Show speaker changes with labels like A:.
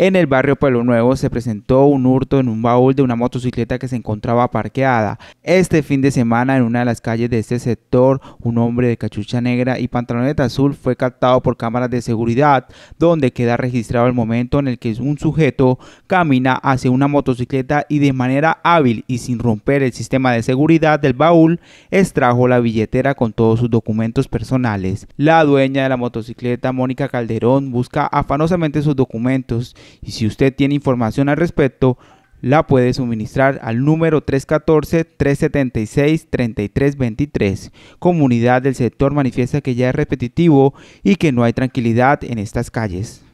A: En el barrio Pueblo Nuevo se presentó un hurto en un baúl de una motocicleta que se encontraba parqueada. Este fin de semana en una de las calles de este sector, un hombre de cachucha negra y pantaloneta azul fue captado por cámaras de seguridad, donde queda registrado el momento en el que un sujeto camina hacia una motocicleta y de manera hábil y sin romper el sistema de seguridad del baúl, extrajo la billetera con todos sus documentos personales. La dueña de la motocicleta, Mónica Calderón, busca afanosamente sus documentos y si usted tiene información al respecto, la puede suministrar al número 314-376-3323. Comunidad del sector manifiesta que ya es repetitivo y que no hay tranquilidad en estas calles.